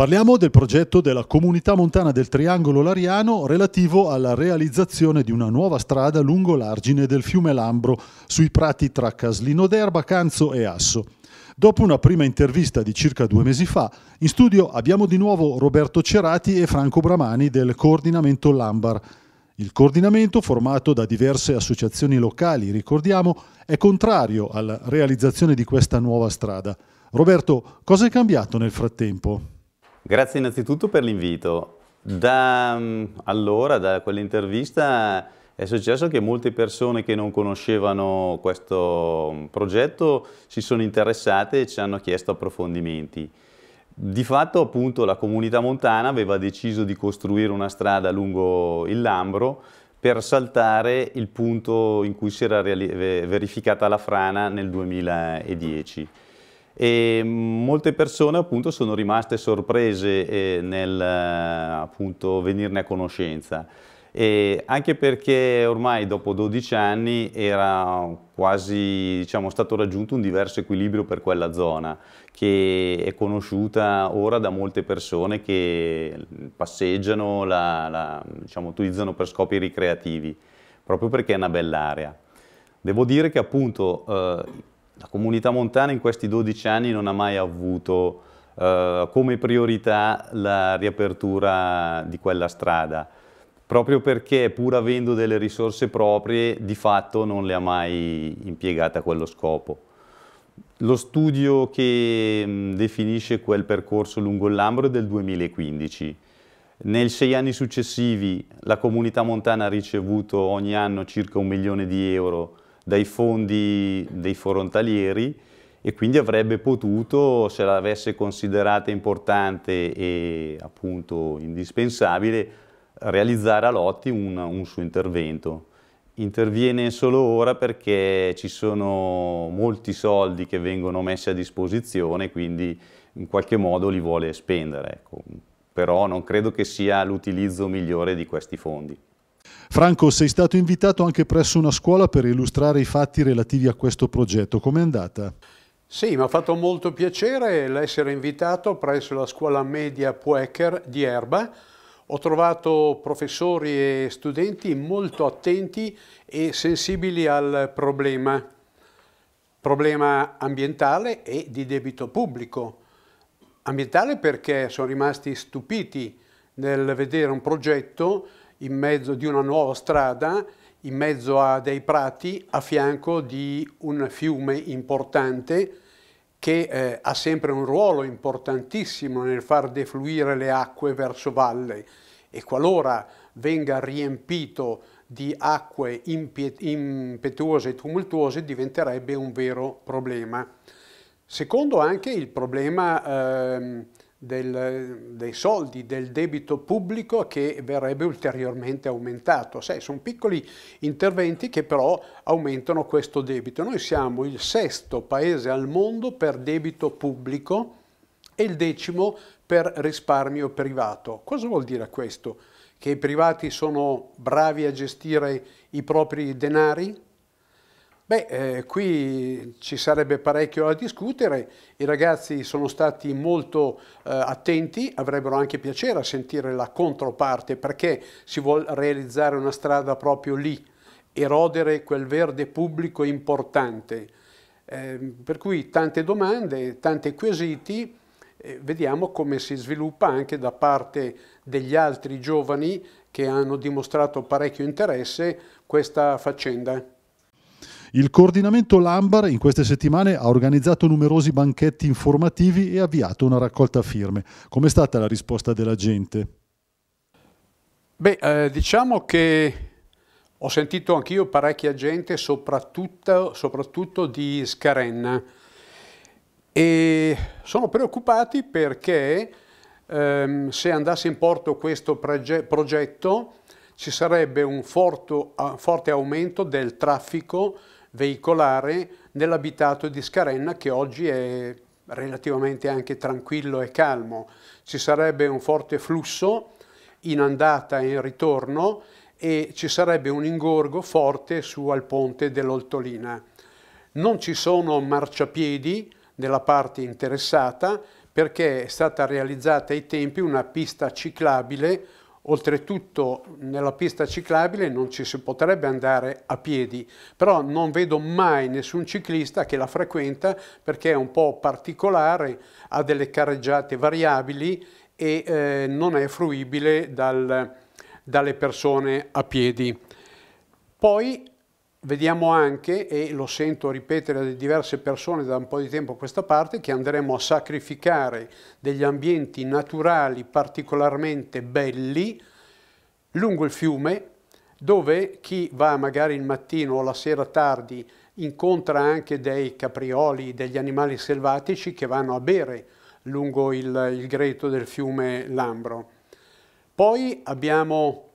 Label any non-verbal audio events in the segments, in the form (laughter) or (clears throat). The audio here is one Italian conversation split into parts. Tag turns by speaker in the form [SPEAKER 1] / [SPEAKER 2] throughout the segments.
[SPEAKER 1] Parliamo del progetto della Comunità Montana del Triangolo Lariano relativo alla realizzazione di una nuova strada lungo l'argine del fiume Lambro sui prati tra Caslino d'Erba, Canzo e Asso. Dopo una prima intervista di circa due mesi fa, in studio abbiamo di nuovo Roberto Cerati e Franco Bramani del coordinamento Lambar. Il coordinamento, formato da diverse associazioni locali, ricordiamo, è contrario alla realizzazione di questa nuova strada. Roberto, cosa è cambiato nel frattempo?
[SPEAKER 2] Grazie innanzitutto per l'invito. Da mm, allora, da quell'intervista, è successo che molte persone che non conoscevano questo mm, progetto si sono interessate e ci hanno chiesto approfondimenti. Di fatto appunto la comunità montana aveva deciso di costruire una strada lungo il Lambro per saltare il punto in cui si era verificata la frana nel 2010 e molte persone appunto sono rimaste sorprese eh, nel eh, appunto venirne a conoscenza. E anche perché ormai dopo 12 anni era quasi diciamo, stato raggiunto un diverso equilibrio per quella zona che è conosciuta ora da molte persone che passeggiano, la, la diciamo, utilizzano per scopi ricreativi proprio perché è una bella area Devo dire che appunto eh, la comunità montana in questi 12 anni non ha mai avuto eh, come priorità la riapertura di quella strada, proprio perché pur avendo delle risorse proprie di fatto non le ha mai impiegate a quello scopo. Lo studio che mh, mm, definisce quel percorso lungo il Lambro è del 2015. Nei sei anni successivi la comunità montana ha ricevuto ogni anno circa un milione di euro dai fondi dei frontalieri e quindi avrebbe potuto, se l'avesse considerata importante e appunto indispensabile, realizzare a Lotti un, un suo intervento. Interviene solo ora perché ci sono molti soldi che vengono messi a disposizione, quindi in qualche modo li vuole spendere. Ecco. Però non credo che sia l'utilizzo migliore di questi fondi.
[SPEAKER 1] Franco, sei stato invitato anche presso una scuola per illustrare i fatti relativi a questo progetto. Com'è andata?
[SPEAKER 3] Sì, mi ha fatto molto piacere l'essere invitato presso la scuola media Puecher di Erba. Ho trovato professori e studenti molto attenti e sensibili al problema, problema ambientale e di debito pubblico. Ambientale perché sono rimasti stupiti nel vedere un progetto in mezzo di una nuova strada, in mezzo a dei prati, a fianco di un fiume importante che eh, ha sempre un ruolo importantissimo nel far defluire le acque verso valle e qualora venga riempito di acque impetuose e tumultuose diventerebbe un vero problema. Secondo anche il problema eh, del, dei soldi, del debito pubblico che verrebbe ulteriormente aumentato. Sai, sono piccoli interventi che però aumentano questo debito. Noi siamo il sesto paese al mondo per debito pubblico e il decimo per risparmio privato. Cosa vuol dire questo? Che i privati sono bravi a gestire i propri denari? Beh, eh, qui ci sarebbe parecchio da discutere, i ragazzi sono stati molto eh, attenti, avrebbero anche piacere a sentire la controparte perché si vuole realizzare una strada proprio lì, erodere quel verde pubblico importante. Eh, per cui tante domande, tanti quesiti, vediamo come si sviluppa anche da parte degli altri giovani che hanno dimostrato parecchio interesse questa faccenda.
[SPEAKER 1] Il coordinamento Lambar in queste settimane ha organizzato numerosi banchetti informativi e avviato una raccolta firme. Com'è stata la risposta della gente?
[SPEAKER 3] Beh, eh, diciamo che ho sentito anch'io parecchia gente, soprattutto, soprattutto di Scarenna, e sono preoccupati perché ehm, se andasse in porto questo progetto ci sarebbe un forte aumento del traffico veicolare nell'abitato di Scarenna che oggi è relativamente anche tranquillo e calmo. Ci sarebbe un forte flusso in andata e in ritorno e ci sarebbe un ingorgo forte su al ponte dell'Oltolina. Non ci sono marciapiedi nella parte interessata perché è stata realizzata ai tempi una pista ciclabile Oltretutto nella pista ciclabile non ci si potrebbe andare a piedi, però non vedo mai nessun ciclista che la frequenta perché è un po' particolare, ha delle carreggiate variabili e eh, non è fruibile dal, dalle persone a piedi. Poi Vediamo anche, e lo sento ripetere da diverse persone da un po' di tempo a questa parte, che andremo a sacrificare degli ambienti naturali particolarmente belli lungo il fiume, dove chi va magari il mattino o la sera tardi incontra anche dei caprioli, degli animali selvatici che vanno a bere lungo il, il greto del fiume Lambro. Poi abbiamo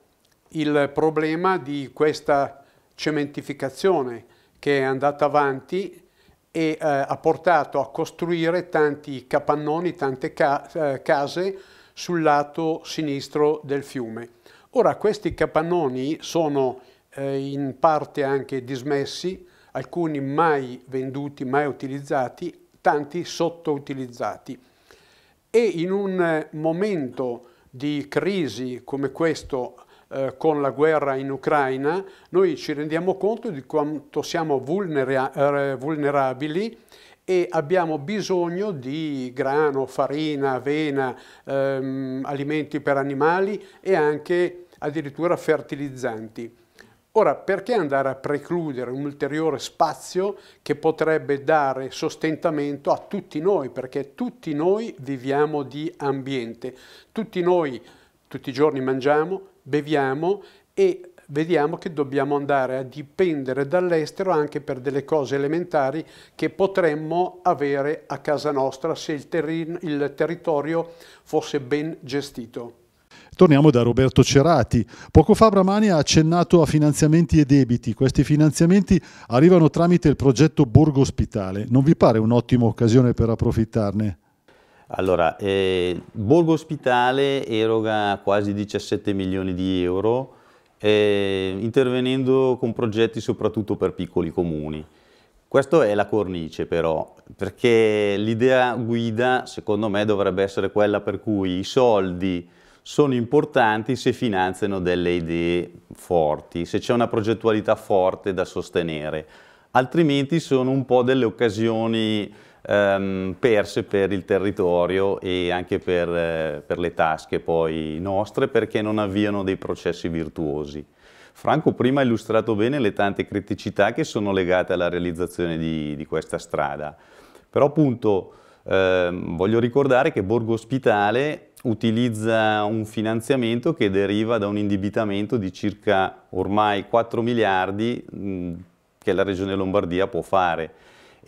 [SPEAKER 3] il problema di questa cementificazione che è andata avanti e eh, ha portato a costruire tanti capannoni, tante ca eh, case sul lato sinistro del fiume. Ora questi capannoni sono eh, in parte anche dismessi, alcuni mai venduti, mai utilizzati, tanti sottoutilizzati. E in un momento di crisi come questo eh, con la guerra in Ucraina, noi ci rendiamo conto di quanto siamo vulnera eh, vulnerabili e abbiamo bisogno di grano, farina, avena, ehm, alimenti per animali e anche addirittura fertilizzanti. Ora, perché andare a precludere un ulteriore spazio che potrebbe dare sostentamento a tutti noi? Perché tutti noi viviamo di ambiente, tutti noi tutti i giorni mangiamo, beviamo e vediamo che dobbiamo andare a dipendere dall'estero anche per delle cose elementari che potremmo avere a casa nostra se il, terri il territorio fosse ben gestito.
[SPEAKER 1] Torniamo da Roberto Cerati. Poco fa Bramani ha accennato a finanziamenti e debiti. Questi finanziamenti arrivano tramite il progetto Borgo Ospitale. Non vi pare un'ottima occasione per approfittarne?
[SPEAKER 2] Allora, eh, Borgo Ospitale eroga quasi 17 milioni di euro eh, intervenendo con progetti soprattutto per piccoli comuni. Questa è la cornice però, perché l'idea guida secondo me dovrebbe essere quella per cui i soldi sono importanti se finanziano delle idee forti, se c'è una progettualità forte da sostenere, altrimenti sono un po' delle occasioni ehm, perse per il territorio e anche per, eh, per le tasche poi nostre perché non avviano dei processi virtuosi. Franco prima ha illustrato bene le tante criticità che sono legate alla realizzazione di, di questa strada, però appunto eh, voglio ricordare che Borgo Ospitale utilizza un finanziamento che deriva da un indebitamento di circa ormai 4 miliardi mh, che la Regione Lombardia può fare.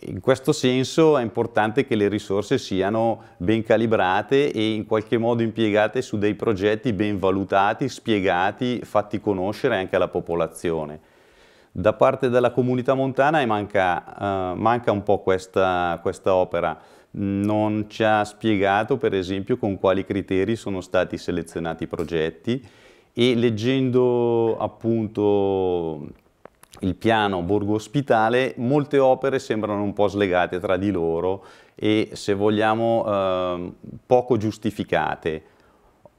[SPEAKER 2] In questo senso è importante che le risorse siano ben calibrate e in qualche modo impiegate su dei progetti ben valutati, spiegati, fatti conoscere anche alla popolazione. Da parte della comunità montana manca, uh, manca un po' questa, questa opera. Non ci ha spiegato per esempio con quali criteri sono stati selezionati i progetti e leggendo appunto il piano Borgo Ospitale, molte opere sembrano un po' slegate tra di loro e se vogliamo eh, poco giustificate.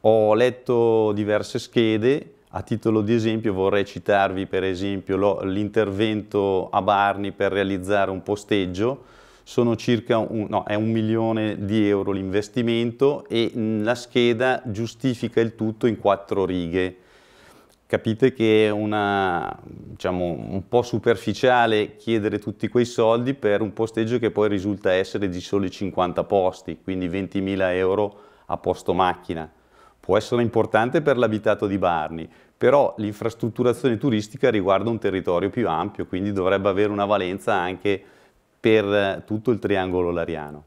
[SPEAKER 2] Ho letto diverse schede, a titolo di esempio vorrei citarvi per esempio l'intervento a Barni per realizzare un posteggio, sono circa un, no, è un milione di euro l'investimento e mm, la scheda giustifica il tutto in quattro righe capite che è una, diciamo, un po' superficiale chiedere tutti quei soldi per un posteggio che poi risulta essere di soli 50 posti, quindi 20.000 euro a posto macchina. Può essere importante per l'abitato di Barni, però l'infrastrutturazione turistica riguarda un territorio più ampio, quindi dovrebbe avere una valenza anche per eh, tutto il triangolo lariano.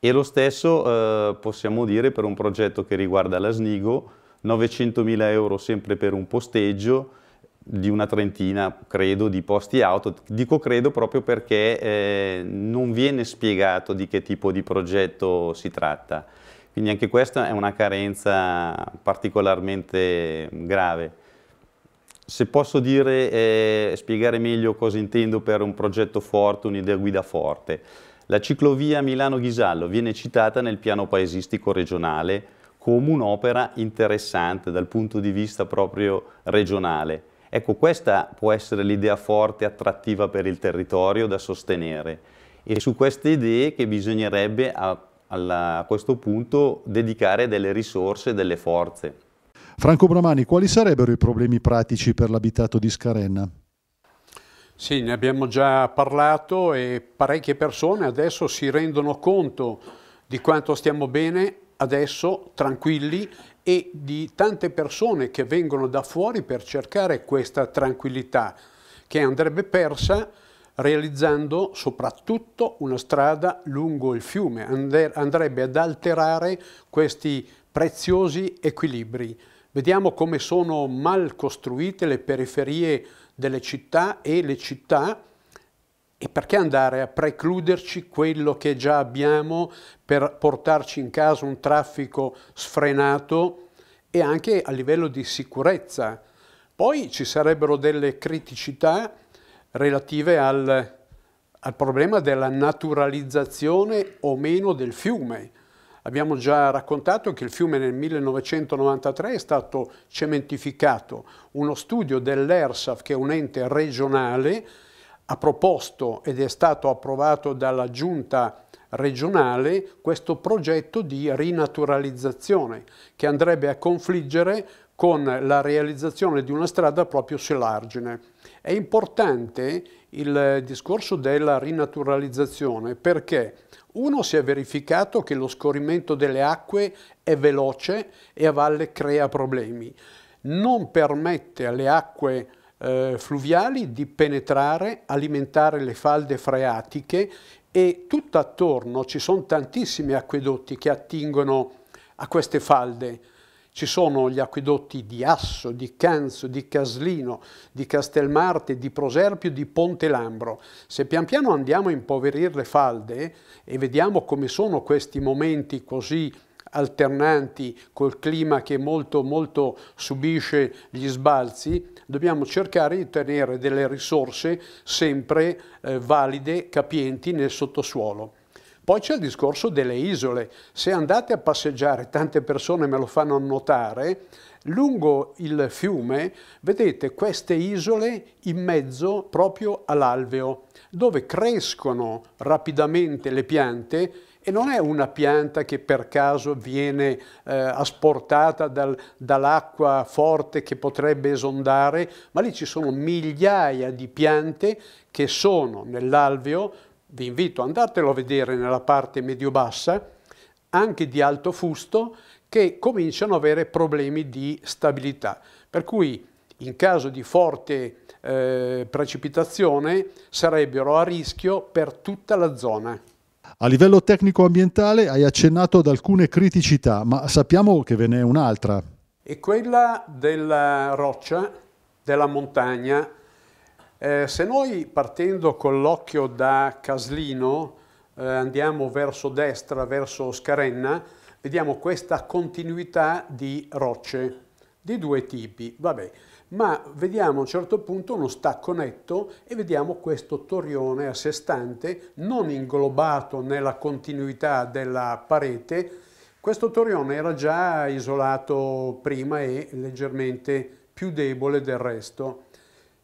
[SPEAKER 2] E lo stesso eh, possiamo dire per un progetto che riguarda la Snigo, 900.000 euro sempre per un posteggio di una trentina, credo, di posti auto. Dico credo proprio perché eh, non viene spiegato di che tipo di progetto si tratta. Quindi anche questa è una carenza particolarmente grave. Se posso dire, eh, spiegare meglio cosa intendo per un progetto forte, un'idea guida forte. La ciclovia Milano-Ghisallo viene citata nel piano paesistico regionale come un'opera interessante dal punto di vista proprio regionale. Ecco, questa può essere l'idea forte, attrattiva per il territorio da sostenere. E su queste idee che bisognerebbe a, alla, a questo punto dedicare delle
[SPEAKER 3] risorse e delle forze.
[SPEAKER 1] Franco Bramani, quali sarebbero i problemi pratici per l'abitato di Scarenna?
[SPEAKER 3] Sì, ne abbiamo già parlato e parecchie persone adesso si rendono conto di quanto stiamo bene adesso tranquilli e di tante persone che vengono da fuori per cercare questa tranquillità che andrebbe persa realizzando soprattutto una strada lungo il fiume, andrebbe ad alterare questi preziosi equilibri. Vediamo come sono mal costruite le periferie delle città e le città e perché andare a precluderci quello che già abbiamo per portarci in casa un traffico sfrenato e anche a livello di sicurezza? Poi ci sarebbero delle criticità relative al, al problema della naturalizzazione o meno del fiume. Abbiamo già raccontato che il fiume nel 1993 è stato cementificato. Uno studio dell'ERSAF, che è un ente regionale, ha proposto ed è stato approvato dalla giunta regionale questo progetto di rinaturalizzazione che andrebbe a confliggere con la realizzazione di una strada proprio sull'argine. È importante il discorso della rinaturalizzazione perché uno si è verificato che lo scorrimento delle acque è veloce e a valle crea problemi. Non permette alle acque eh, fluviali di penetrare, alimentare le falde freatiche e tutt'attorno ci sono tantissimi acquedotti che attingono a queste falde. Ci sono gli acquedotti di Asso, di Canzo, di Caslino, di Castelmarte, di Proserpio, di Ponte Lambro. Se pian piano andiamo a impoverire le falde e vediamo come sono questi momenti così alternanti col clima che molto, molto subisce gli sbalzi, dobbiamo cercare di tenere delle risorse sempre eh, valide, capienti nel sottosuolo. Poi c'è il discorso delle isole. Se andate a passeggiare, tante persone me lo fanno notare, lungo il fiume vedete queste isole in mezzo proprio all'alveo, dove crescono rapidamente le piante e non è una pianta che per caso viene eh, asportata dal, dall'acqua forte che potrebbe esondare, ma lì ci sono migliaia di piante che sono nell'alveo, vi invito andatelo a vedere nella parte medio-bassa, anche di alto fusto, che cominciano ad avere problemi di stabilità. Per cui in caso di forte eh, precipitazione sarebbero a rischio per tutta la zona.
[SPEAKER 1] A livello tecnico-ambientale hai accennato ad alcune criticità, ma sappiamo che ve n'è un'altra.
[SPEAKER 3] E quella della roccia, della montagna. Eh, se noi partendo con l'occhio da Caslino eh, andiamo verso destra, verso Scarenna, vediamo questa continuità di rocce di due tipi. Vabbè ma vediamo a un certo punto uno stacco netto e vediamo questo torrione a sé stante, non inglobato nella continuità della parete. Questo torrione era già isolato prima e leggermente più debole del resto.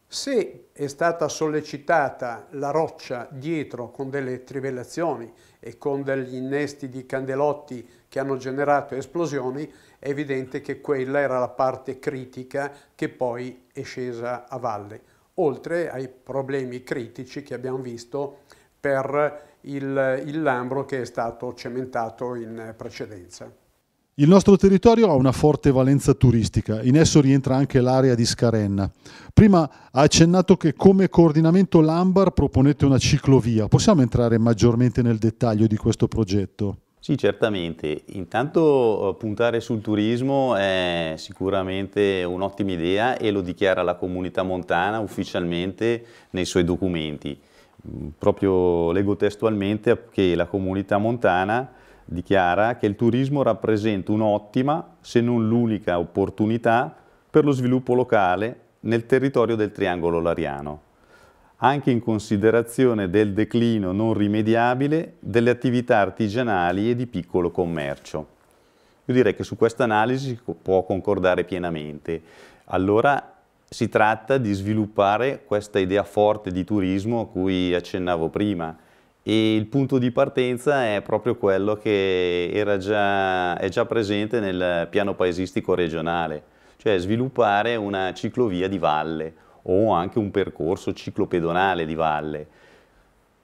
[SPEAKER 3] Se è stata sollecitata la roccia dietro con delle trivellazioni e con degli innesti di candelotti che hanno generato esplosioni, è evidente che quella era la parte critica che poi è scesa a valle, oltre ai problemi critici che abbiamo visto per il, il Lambro che è stato cementato in precedenza.
[SPEAKER 1] Il nostro territorio ha una forte valenza turistica, in esso rientra anche l'area di Scarenna. Prima ha accennato che come coordinamento Lambar proponete una ciclovia, possiamo entrare maggiormente nel dettaglio di questo progetto?
[SPEAKER 2] Sì, certamente. Intanto eh, puntare sul turismo è sicuramente un'ottima idea e lo dichiara la comunità montana ufficialmente nei suoi documenti. Mm, proprio leggo testualmente che la comunità montana dichiara che il turismo rappresenta un'ottima, se non l'unica, opportunità per lo sviluppo locale nel territorio del Triangolo Lariano anche in considerazione del declino non rimediabile delle attività artigianali e di piccolo commercio. Io direi che su questa analisi si può concordare pienamente. Allora si tratta di sviluppare questa idea forte di turismo a cui accennavo prima e il punto di partenza è proprio quello che già, è già presente nel piano paesistico regionale, cioè sviluppare una ciclovia di valle, o anche un percorso ciclopedonale di valle.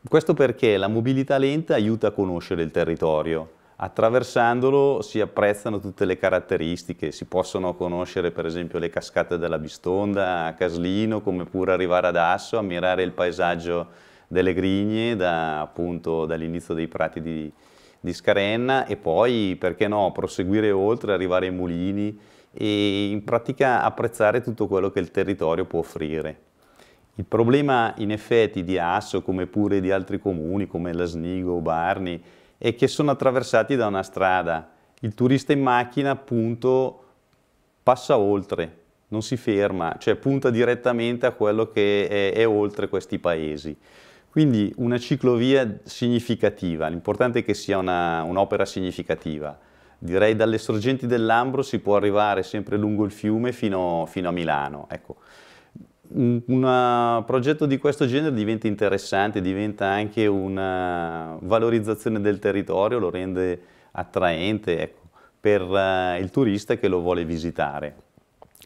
[SPEAKER 2] Questo perché la mobilità lenta aiuta a conoscere il territorio. Attraversandolo si apprezzano tutte le caratteristiche, si possono conoscere per esempio le cascate della Bistonda a Caslino, come pure arrivare ad Asso, ammirare il paesaggio delle grigne da, appunto dall'inizio dei prati di, di Scarenna e poi perché no proseguire oltre, arrivare ai mulini e in pratica apprezzare tutto quello che il territorio può offrire. Il problema in effetti di Asso, come pure di altri comuni come Lasnigo o Barni, è che sono attraversati da una strada. Il turista in macchina appunto passa oltre, non si ferma, cioè punta direttamente a quello che è, è oltre questi paesi. Quindi una ciclovia significativa, l'importante è che sia un'opera significativa direi dalle sorgenti dell'Ambro si può arrivare sempre lungo il fiume fino, fino a Milano. Ecco. Un, un eh, progetto di questo genere diventa interessante, diventa anche una eh, valorizzazione del territorio, lo rende attraente ecco, per uh, il turista che lo vuole visitare.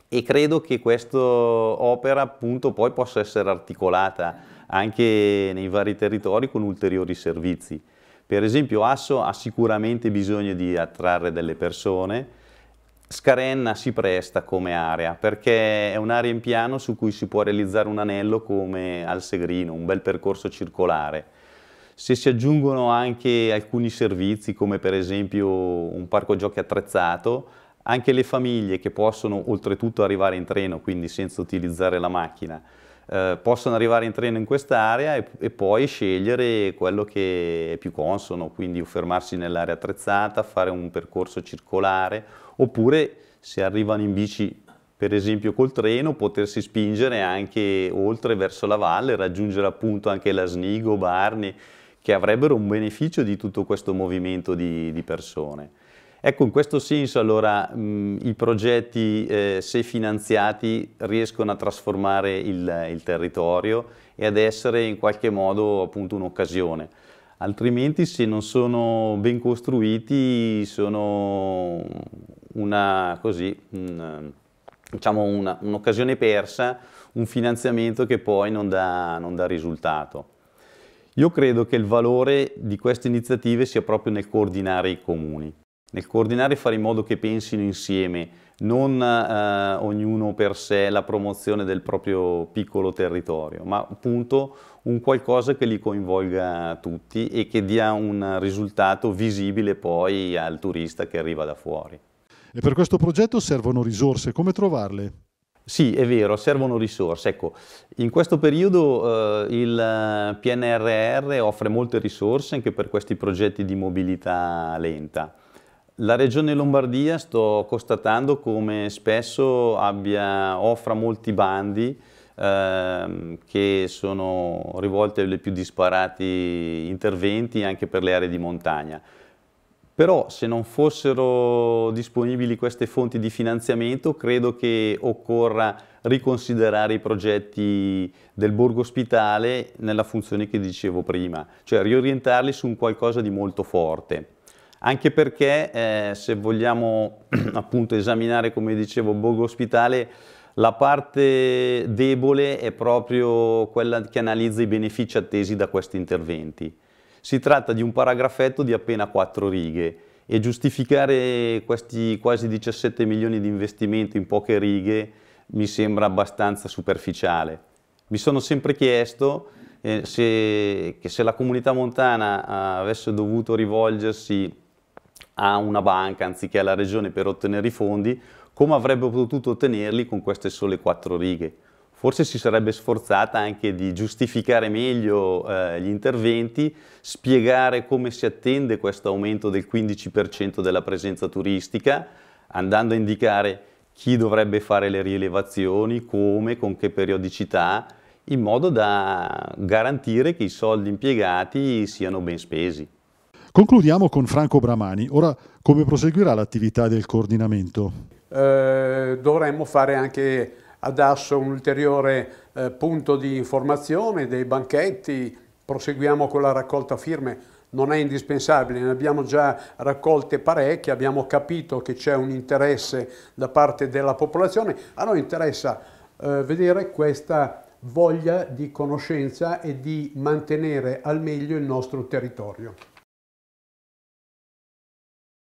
[SPEAKER 2] E credo che questa opera appunto poi possa essere articolata anche nei vari territori con ulteriori servizi. Per esempio Asso ha sicuramente bisogno di attrarre delle persone, Scarenna si presta come area perché è un'area in piano su cui si può realizzare un anello come al Segrino, un bel percorso circolare. Se si aggiungono anche alcuni servizi come per esempio un parco giochi attrezzato, anche le famiglie che possono oltretutto arrivare in treno, quindi senza utilizzare la macchina, eh, possono arrivare in treno in quest'area e, e, poi scegliere quello che è più consono, quindi fermarsi nell'area attrezzata, fare un percorso circolare, oppure se arrivano in bici per esempio col treno potersi spingere anche oltre verso la valle, raggiungere appunto anche la Snigo, Barni, che avrebbero un beneficio di tutto questo movimento di, di persone. Ecco, in questo senso allora mh, i progetti, eh, se finanziati, riescono a trasformare il, il, territorio e ad essere in qualche modo appunto un'occasione. Altrimenti se non sono ben costruiti sono una, così, un, diciamo un'occasione un persa, un finanziamento che poi non dà, non dà risultato. Io credo che il valore di queste iniziative sia proprio nel coordinare i comuni. Nel coordinare fare in modo che pensino insieme, non eh, ognuno per sé la promozione del proprio piccolo territorio, ma appunto un qualcosa che li coinvolga tutti e che dia un risultato visibile poi al turista che arriva da fuori.
[SPEAKER 1] E per questo progetto servono risorse, come trovarle?
[SPEAKER 2] Sì, è vero, servono risorse. Ecco, in questo periodo eh, il PNRR offre molte risorse anche per questi progetti di mobilità lenta. La regione Lombardia sto constatando come spesso abbia, offra molti bandi ehm, che sono rivolti ai più disparati interventi anche per le aree di montagna. Però se non fossero disponibili queste fonti di finanziamento credo che occorra riconsiderare i progetti del borgo ospitale nella funzione che dicevo prima, cioè riorientarli su un qualcosa di molto forte anche perché eh, se vogliamo (clears throat) appunto esaminare, come dicevo, Borgo Ospitale, la parte debole è proprio quella che analizza i benefici attesi da questi interventi. Si tratta di un paragrafetto di appena quattro righe e giustificare questi quasi 17 milioni di investimento in poche righe mi sembra abbastanza superficiale. Mi sono sempre chiesto eh, se, che se la comunità montana eh, avesse dovuto rivolgersi a una banca anziché alla regione per ottenere i fondi, come avrebbe potuto ottenerli con queste sole quattro righe. Forse si sarebbe sforzata anche di giustificare meglio eh, gli interventi, spiegare come si attende questo aumento del 15% della presenza turistica, andando a indicare chi dovrebbe fare le rilevazioni, come, con che periodicità, in modo da garantire che i soldi impiegati siano ben spesi.
[SPEAKER 1] Concludiamo con Franco Bramani. Ora come proseguirà l'attività del coordinamento?
[SPEAKER 3] Eh, dovremmo fare anche adesso un ulteriore eh, punto di informazione dei banchetti, proseguiamo con la raccolta firme non è indispensabile, ne abbiamo già raccolte parecchie, abbiamo capito che c'è un interesse da parte della popolazione, a noi interessa eh, vedere questa voglia di conoscenza e di mantenere al meglio il nostro territorio.